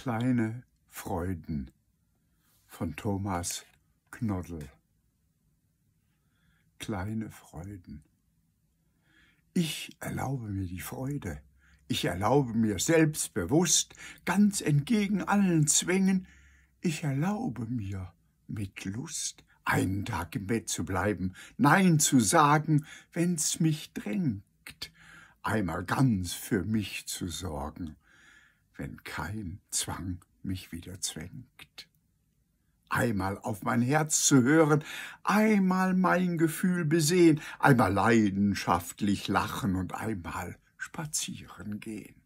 kleine Freuden von Thomas Knoddel. Kleine Freuden. Ich erlaube mir die Freude. Ich erlaube mir selbstbewusst, ganz entgegen allen Zwängen, ich erlaube mir mit Lust, einen Tag im Bett zu bleiben, Nein zu sagen, wenn's mich drängt, einmal ganz für mich zu sorgen wenn kein Zwang mich wieder zwängt. Einmal auf mein Herz zu hören, einmal mein Gefühl besehen, einmal leidenschaftlich lachen und einmal spazieren gehen.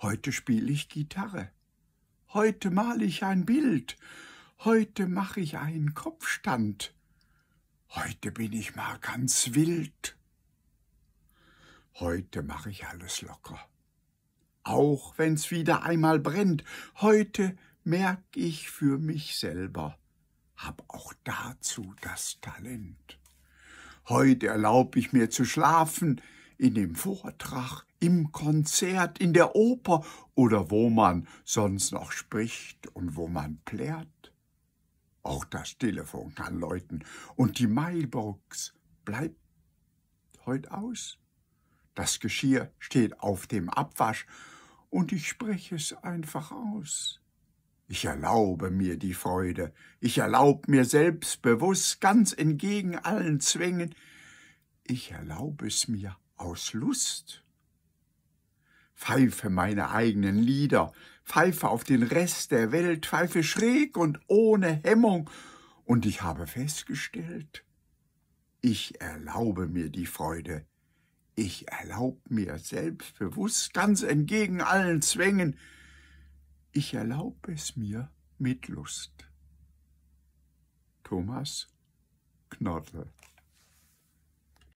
Heute spiel ich Gitarre, heute mal ich ein Bild, heute mach ich einen Kopfstand, heute bin ich mal ganz wild, heute mache ich alles locker auch wenn's wieder einmal brennt, heute merk ich für mich selber, hab auch dazu das Talent. Heute erlaub ich mir zu schlafen, in dem Vortrag, im Konzert, in der Oper oder wo man sonst noch spricht und wo man plärt. Auch das Telefon kann läuten und die Mailbox bleibt heut aus. Das Geschirr steht auf dem Abwasch und ich spreche es einfach aus. Ich erlaube mir die Freude, ich erlaube mir selbstbewusst, ganz entgegen allen Zwängen, ich erlaube es mir aus Lust. Pfeife meine eigenen Lieder, pfeife auf den Rest der Welt, pfeife schräg und ohne Hemmung, und ich habe festgestellt, ich erlaube mir die Freude, ich erlaub mir selbstbewusst, ganz entgegen allen Zwängen, ich erlaub es mir mit Lust. Thomas Knortel